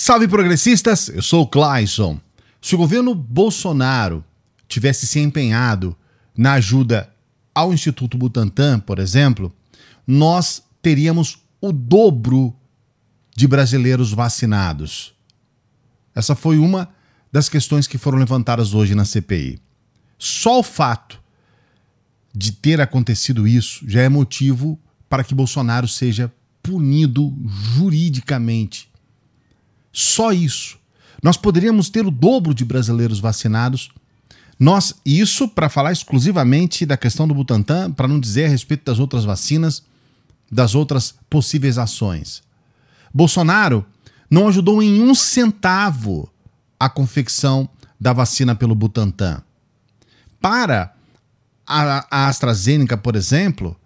Salve progressistas, eu sou o Clayson. Se o governo Bolsonaro tivesse se empenhado na ajuda ao Instituto Butantan, por exemplo, nós teríamos o dobro de brasileiros vacinados. Essa foi uma das questões que foram levantadas hoje na CPI. Só o fato de ter acontecido isso já é motivo para que Bolsonaro seja punido juridicamente só isso. Nós poderíamos ter o dobro de brasileiros vacinados. Nós, isso para falar exclusivamente da questão do Butantan, para não dizer a respeito das outras vacinas, das outras possíveis ações. Bolsonaro não ajudou em um centavo a confecção da vacina pelo Butantan. Para a, a AstraZeneca, por exemplo,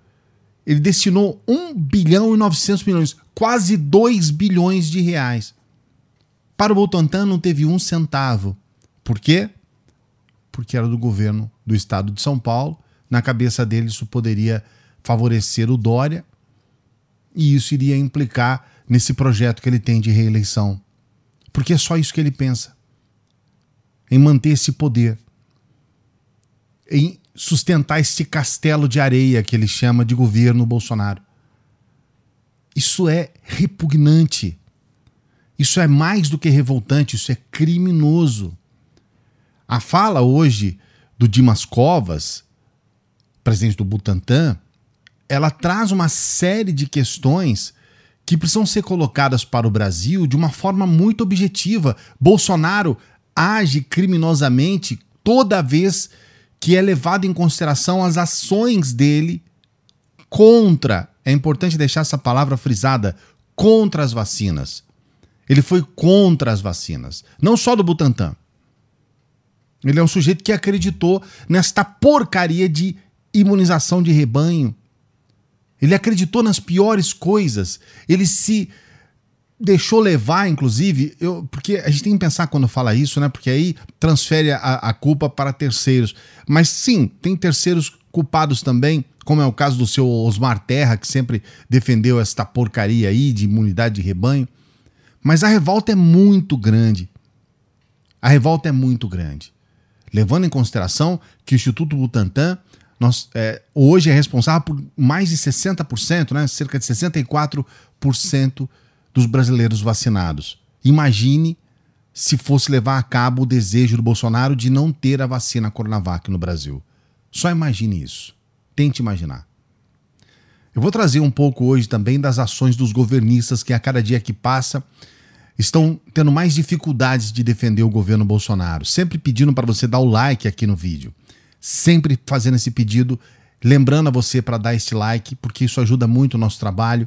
ele destinou 1 bilhão e 900 milhões, quase 2 bilhões de reais. Para o Butantan não teve um centavo. Por quê? Porque era do governo do estado de São Paulo. Na cabeça dele, isso poderia favorecer o Dória e isso iria implicar nesse projeto que ele tem de reeleição. Porque é só isso que ele pensa: em manter esse poder, em sustentar esse castelo de areia que ele chama de governo Bolsonaro. Isso é repugnante. Isso é mais do que revoltante, isso é criminoso. A fala hoje do Dimas Covas, presidente do Butantan, ela traz uma série de questões que precisam ser colocadas para o Brasil de uma forma muito objetiva. Bolsonaro age criminosamente toda vez que é levado em consideração as ações dele contra, é importante deixar essa palavra frisada, contra as vacinas. Ele foi contra as vacinas, não só do Butantan. Ele é um sujeito que acreditou nesta porcaria de imunização de rebanho. Ele acreditou nas piores coisas. Ele se deixou levar, inclusive, eu, porque a gente tem que pensar quando fala isso, né? Porque aí transfere a, a, culpa para terceiros. Mas sim, tem terceiros culpados também, como é o caso do seu Osmar Terra, que sempre defendeu esta porcaria aí de imunidade de rebanho. Mas a revolta é muito grande. A revolta é muito grande. Levando em consideração que o Instituto Butantan nós, é, hoje é responsável por mais de 60%, né? cerca de 64% dos brasileiros vacinados. Imagine se fosse levar a cabo o desejo do Bolsonaro de não ter a vacina Coronavac no Brasil. Só imagine isso. Tente imaginar. Eu vou trazer um pouco hoje também das ações dos governistas que a cada dia que passa estão tendo mais dificuldades de defender o governo Bolsonaro. Sempre pedindo para você dar o like aqui no vídeo. Sempre fazendo esse pedido, lembrando a você para dar este like, porque isso ajuda muito o nosso trabalho.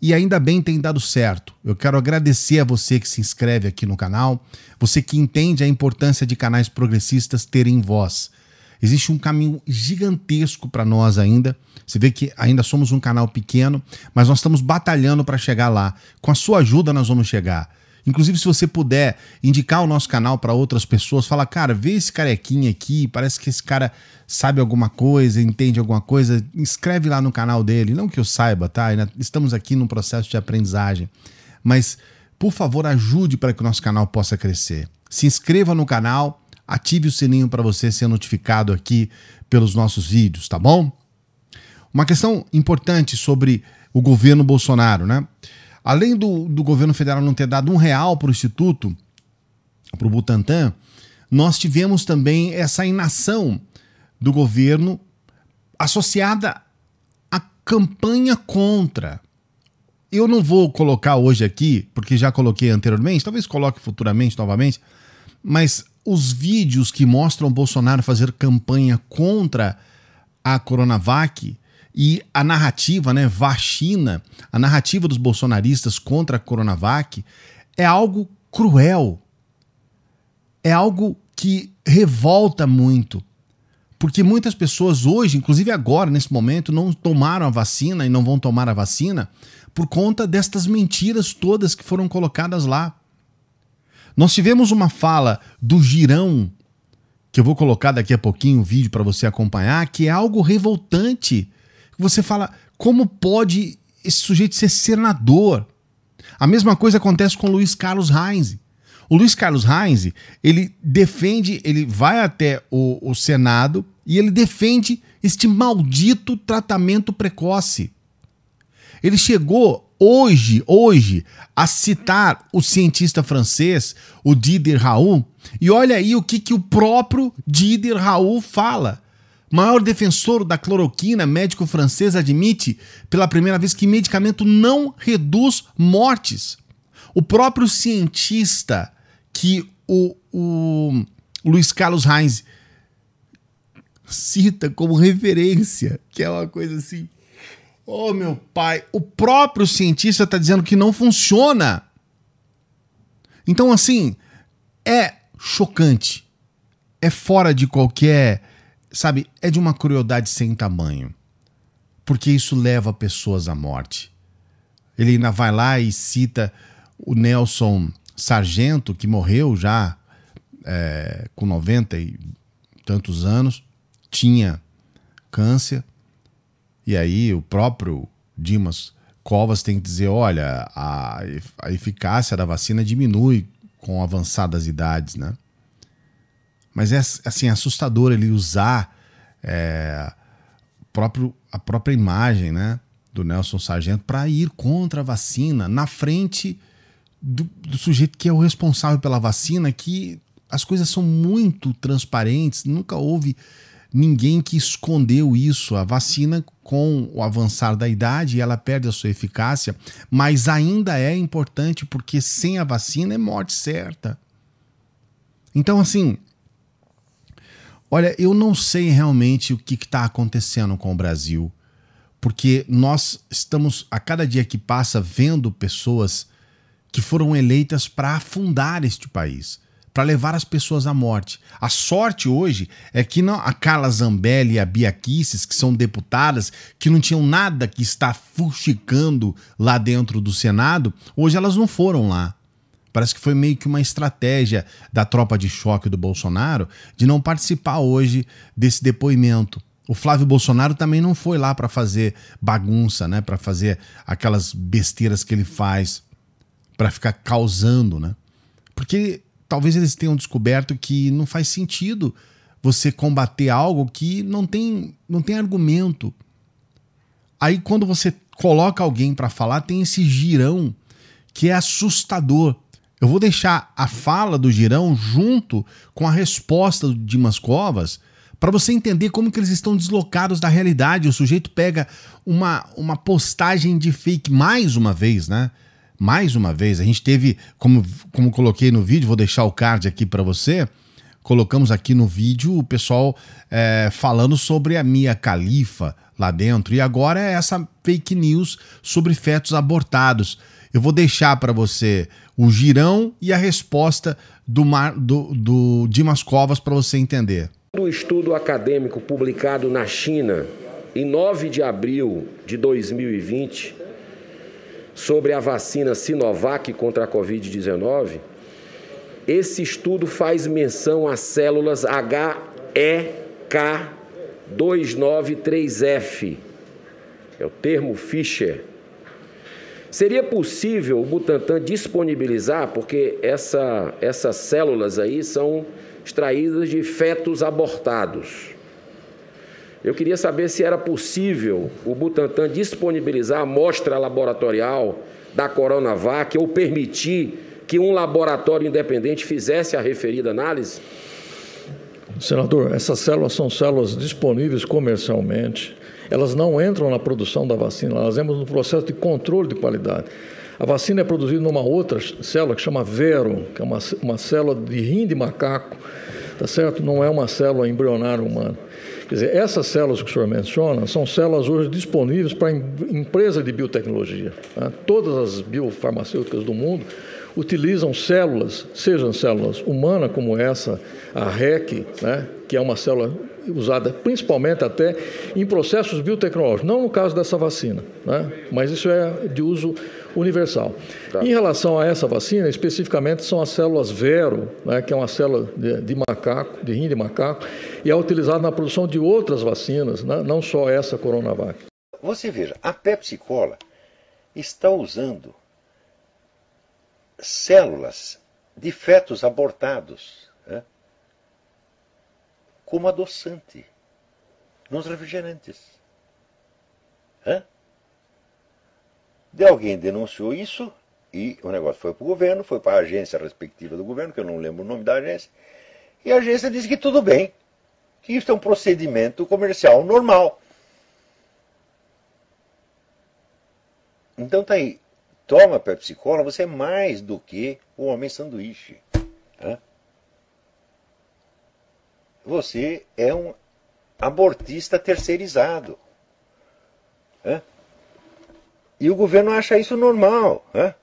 E ainda bem tem dado certo. Eu quero agradecer a você que se inscreve aqui no canal, você que entende a importância de canais progressistas terem voz. Existe um caminho gigantesco para nós ainda. Você vê que ainda somos um canal pequeno, mas nós estamos batalhando para chegar lá. Com a sua ajuda, nós vamos chegar. Inclusive, se você puder indicar o nosso canal para outras pessoas, fala, cara, vê esse carequinha aqui, parece que esse cara sabe alguma coisa, entende alguma coisa, inscreve lá no canal dele. Não que eu saiba, tá? Estamos aqui num processo de aprendizagem. Mas, por favor, ajude para que o nosso canal possa crescer. Se inscreva no canal, ative o sininho para você ser notificado aqui pelos nossos vídeos, tá bom? Uma questão importante sobre o governo Bolsonaro, né? Além do, do governo federal não ter dado um real para o Instituto, para o Butantan, nós tivemos também essa inação do governo associada à campanha contra. Eu não vou colocar hoje aqui, porque já coloquei anteriormente, talvez coloque futuramente novamente, mas os vídeos que mostram Bolsonaro fazer campanha contra a Coronavac e a narrativa, né, vacina, a narrativa dos bolsonaristas contra a Coronavac é algo cruel. É algo que revolta muito. Porque muitas pessoas hoje, inclusive agora, nesse momento, não tomaram a vacina e não vão tomar a vacina por conta destas mentiras todas que foram colocadas lá. Nós tivemos uma fala do Girão, que eu vou colocar daqui a pouquinho um vídeo para você acompanhar, que é algo revoltante. Você fala, como pode esse sujeito ser senador? A mesma coisa acontece com o Luiz Carlos Reinze. O Luiz Carlos Reinze, ele defende, ele vai até o, o Senado e ele defende este maldito tratamento precoce. Ele chegou hoje, hoje, a citar o cientista francês, o Dider Raul, e olha aí o que, que o próprio Dider Raul fala. Maior defensor da cloroquina, médico francês admite pela primeira vez que medicamento não reduz mortes. O próprio cientista que o, o Luiz Carlos Reis cita como referência, que é uma coisa assim Ô oh, meu pai, o próprio cientista está dizendo que não funciona. Então, assim, é chocante. É fora de qualquer. Sabe, é de uma crueldade sem tamanho. Porque isso leva pessoas à morte. Ele ainda vai lá e cita o Nelson Sargento, que morreu já é, com 90 e tantos anos, tinha câncer e aí o próprio Dimas Covas tem que dizer: olha, a, a eficácia da vacina diminui com avançadas idades, né? Mas é assim, é assustador ele usar é, próprio, a própria imagem né, do Nelson Sargento para ir contra a vacina na frente do, do sujeito que é o responsável pela vacina, que as coisas são muito transparentes, nunca houve ninguém que escondeu isso. A vacina com o avançar da idade ela perde a sua eficácia, mas ainda é importante porque sem a vacina é morte certa. Então, assim, olha, eu não sei realmente o que está acontecendo com o Brasil, porque nós estamos, a cada dia que passa, vendo pessoas que foram eleitas para afundar este país para levar as pessoas à morte. A sorte hoje é que não, a Carla Zambelli e a Bia Kisses, que são deputadas, que não tinham nada que está fuxicando lá dentro do Senado, hoje elas não foram lá. Parece que foi meio que uma estratégia da tropa de choque do Bolsonaro de não participar hoje desse depoimento. O Flávio Bolsonaro também não foi lá para fazer bagunça, né, para fazer aquelas besteiras que ele faz para ficar causando, né? Porque talvez eles tenham descoberto que não faz sentido você combater algo que não tem, não tem argumento. Aí quando você coloca alguém para falar, tem esse girão que é assustador. Eu vou deixar a fala do girão junto com a resposta de Dimas Covas para você entender como que eles estão deslocados da realidade. O sujeito pega uma, uma postagem de fake mais uma vez, né? mais uma vez, a gente teve, como, como coloquei no vídeo, vou deixar o card aqui para você. Colocamos aqui no vídeo o pessoal é, falando sobre a Mia Califa lá dentro. E agora é essa fake news sobre fetos abortados. Eu vou deixar para você o girão e a resposta do, Mar, do, do Dimas Covas para você entender. do estudo acadêmico publicado na China em 9 de abril de 2020 sobre a vacina Sinovac contra a Covid-19, esse estudo faz menção às células HEK293F, é o termo Fischer. Seria possível o Butantan disponibilizar, porque essa, essas células aí são extraídas de fetos abortados. Eu queria saber se era possível o Butantan disponibilizar a amostra laboratorial da Coronavac ou permitir que um laboratório independente fizesse a referida análise? Senador, essas células são células disponíveis comercialmente. Elas não entram na produção da vacina, elas entram no processo de controle de qualidade. A vacina é produzida numa outra célula que chama Vero, que é uma, uma célula de rim de macaco, tá certo? Não é uma célula embrionária humana. Quer dizer, essas células que o senhor menciona são células hoje disponíveis para empresa de biotecnologia. Né? Todas as biofarmacêuticas do mundo utilizam células, sejam células humanas como essa, a REC, né? que é uma célula usada principalmente até em processos biotecnológicos. Não no caso dessa vacina, né? mas isso é de uso universal. Tá. Em relação a essa vacina, especificamente são as células Vero, né, que é uma célula de, de, macaco, de rim de macaco, e é utilizada na produção de outras vacinas, né, não só essa Coronavac. Você veja, a Pepsi Cola está usando células de fetos abortados né, como adoçante nos refrigerantes. Hã? Né? De alguém denunciou isso e o negócio foi para o governo, foi para a agência respectiva do governo, que eu não lembro o nome da agência, e a agência disse que tudo bem, que isso é um procedimento comercial normal. Então tá aí, toma Pepsi Cola, você é mais do que o homem sanduíche. Né? Você é um abortista terceirizado. Né? E o governo acha isso normal. Né?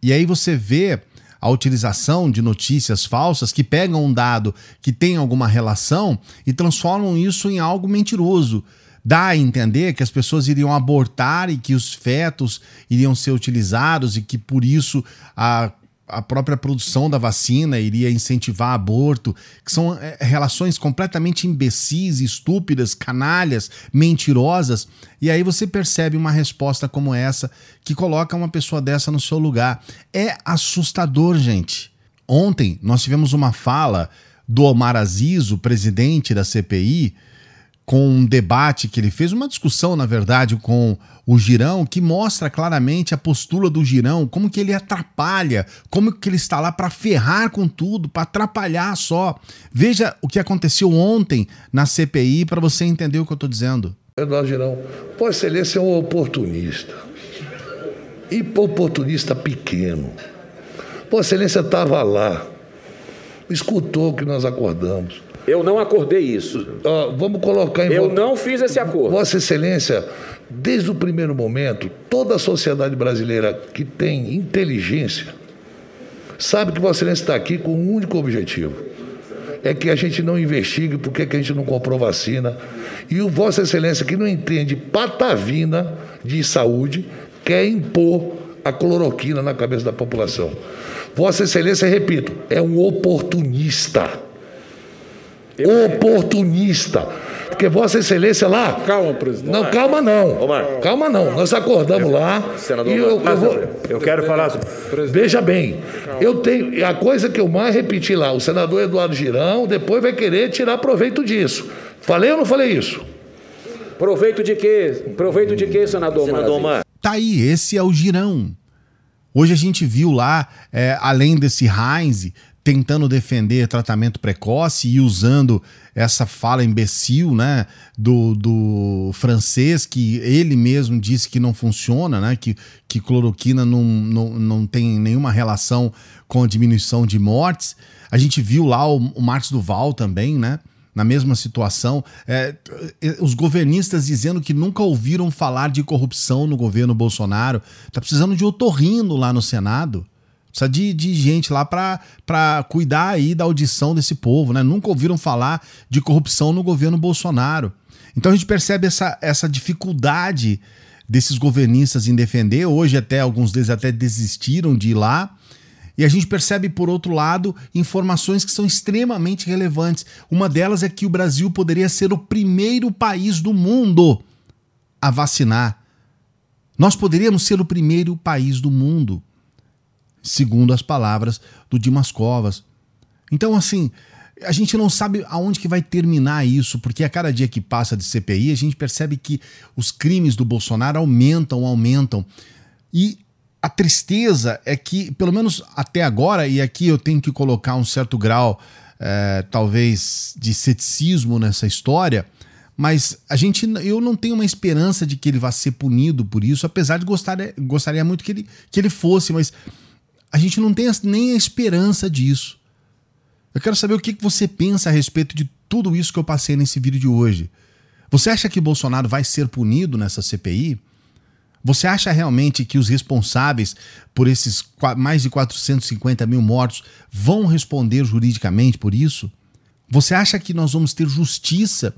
E aí você vê a utilização de notícias falsas que pegam um dado que tem alguma relação e transformam isso em algo mentiroso. Dá a entender que as pessoas iriam abortar e que os fetos iriam ser utilizados e que por isso a a própria produção da vacina iria incentivar aborto, que são eh, relações completamente imbecis, estúpidas, canalhas, mentirosas. E aí você percebe uma resposta como essa que coloca uma pessoa dessa no seu lugar. É assustador, gente. Ontem nós tivemos uma fala do Omar Aziz, o presidente da CPI, com um debate que ele fez, uma discussão, na verdade, com o Girão, que mostra claramente a postura do Girão, como que ele atrapalha, como que ele está lá para ferrar com tudo, para atrapalhar só. Veja o que aconteceu ontem na CPI para você entender o que eu estou dizendo. Eduardo Girão, Vossa Excelência é um oportunista. E oportunista pequeno. Vossa Excelência estava lá, escutou o que nós acordamos eu não acordei isso. vamos colocar em Eu não fiz esse acordo. Vossa Excelência, desde o primeiro momento, toda a sociedade brasileira que tem inteligência sabe que Vossa Excelência está aqui com um único objetivo. É que a gente não investigue por é que a gente não comprou vacina. E o Vossa Excelência, que não entende patavina de saúde, quer impor a cloroquina na cabeça da população. Vossa Excelência, repito, é um oportunista oportunista. Porque Vossa Excelência lá. Calma, presidente. Não, calma não. Omar. Calma não. Nós acordamos eu, lá. Senador, e eu, eu, vou, eu quero falar. Presidente. Veja bem, eu tenho. A coisa que eu mais repeti lá, o senador Eduardo Girão depois vai querer tirar proveito disso. Falei ou não falei isso? Proveito de quê? Proveito de quê, senador, senador Omar? Tá aí, esse é o Girão. Hoje a gente viu lá, é, além desse Heinz, tentando defender tratamento precoce e usando essa fala imbecil, né, do, do francês que ele mesmo disse que não funciona, né, que, que cloroquina não, não, não tem nenhuma relação com a diminuição de mortes. A gente viu lá o, o Marcos Duval também, né, na mesma situação, é, é os governistas dizendo que nunca ouviram falar de corrupção no governo Bolsonaro. Tá precisando de otorrino lá no Senado. Precisa de, de gente lá para cuidar aí da audição desse povo, né? Nunca ouviram falar de corrupção no governo Bolsonaro. Então a gente percebe essa, essa dificuldade desses governistas em defender. Hoje, até alguns deles até desistiram de ir lá. E a gente percebe, por outro lado, informações que são extremamente relevantes. Uma delas é que o Brasil poderia ser o primeiro país do mundo a vacinar. Nós poderíamos ser o primeiro país do mundo segundo as palavras do Dimas Covas. Então, assim, a gente não sabe aonde que vai terminar isso, porque a cada dia que passa de CPI, a gente percebe que os crimes do Bolsonaro aumentam, aumentam. E a tristeza é que, pelo menos até agora, e aqui eu tenho que colocar um certo grau, é, talvez, de ceticismo nessa história, mas a gente, eu não tenho uma esperança de que ele vá ser punido por isso, apesar de gostar, eh, gostaria muito que ele, que ele fosse, mas a gente não tem nem a esperança disso. Eu quero saber o que você pensa a respeito de tudo isso que eu passei nesse vídeo de hoje. Você acha que Bolsonaro vai ser punido nessa CPI? Você acha realmente que os responsáveis por esses mais de 450 mil mortos vão responder juridicamente por isso? Você acha que nós vamos ter justiça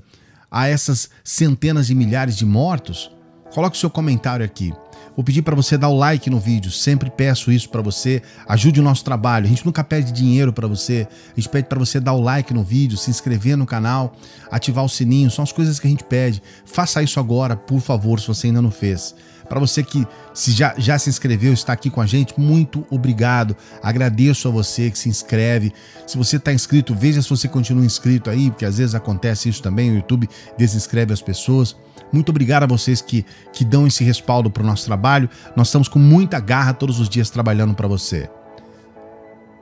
a essas centenas de milhares de mortos? Coloque o seu comentário aqui. Vou pedir para você dar o like no vídeo, sempre peço isso para você, ajude o nosso trabalho. A gente nunca pede dinheiro para você, a gente pede para você dar o like no vídeo, se inscrever no canal, ativar o sininho, são as coisas que a gente pede. Faça isso agora, por favor, se você ainda não fez. Para você que se já, já se inscreveu, está aqui com a gente, muito obrigado. Agradeço a você que se inscreve. Se você está inscrito, veja se você continua inscrito aí, porque às vezes acontece isso também, o YouTube desinscreve as pessoas. Muito obrigado a vocês que, que dão esse respaldo para o nosso trabalho. Nós estamos com muita garra todos os dias trabalhando para você.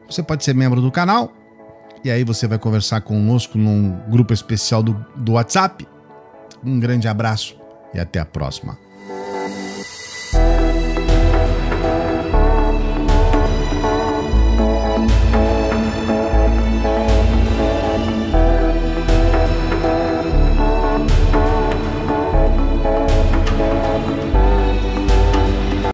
Você pode ser membro do canal, e aí você vai conversar conosco num grupo especial do, do WhatsApp. Um grande abraço e até a próxima.